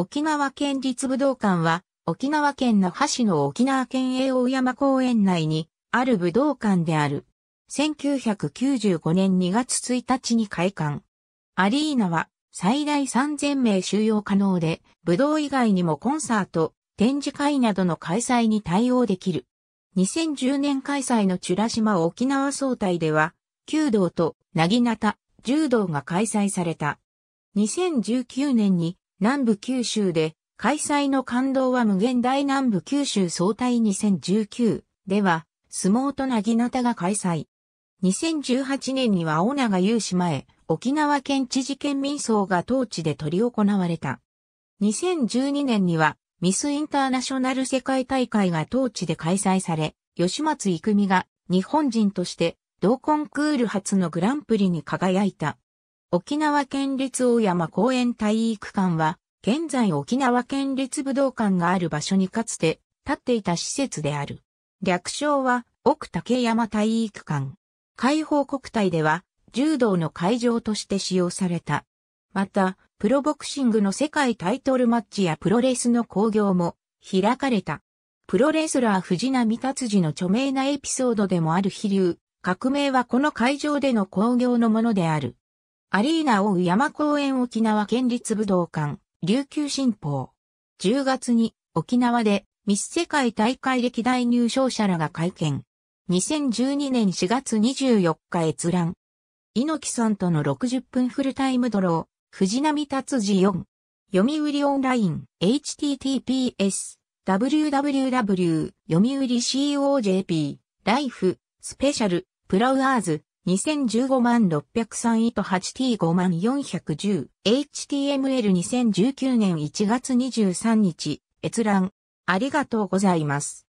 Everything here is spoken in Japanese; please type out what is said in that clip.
沖縄県立武道館は、沖縄県那覇市の沖縄県営大山公園内にある武道館である。1995年2月1日に開館。アリーナは最大3000名収容可能で、武道以外にもコンサート、展示会などの開催に対応できる。2010年開催のチュラ島沖縄総体では、弓道と薙刀、柔道が開催された。2019年に南部九州で開催の感動は無限大南部九州総体2019では相撲となぎなたが開催。2018年には尾長有志前、沖縄県知事県民層が当地で取り行われた。2012年にはミスインターナショナル世界大会が当地で開催され、吉松育美が日本人として同コンクール初のグランプリに輝いた。沖縄県立大山公園体育館は、現在沖縄県立武道館がある場所にかつて建っていた施設である。略称は奥竹山体育館。解放国体では柔道の会場として使用された。また、プロボクシングの世界タイトルマッチやプロレスの興行も開かれた。プロレスラー藤波達治の著名なエピソードでもある飛竜、革命はこの会場での興行のものである。アリーナ大山公園沖縄県立武道館、琉球新報。10月に沖縄でミス世界大会歴代入賞者らが会見。2012年4月24日閲覧。猪木さんとの60分フルタイムドロー、藤波達次4。読売オンライン、https、www、読売 COJP、ライフ、スペシャル、プラウアーズ、2015万603位と 8T5 万 410HTML2019 年1月23日閲覧ありがとうございます。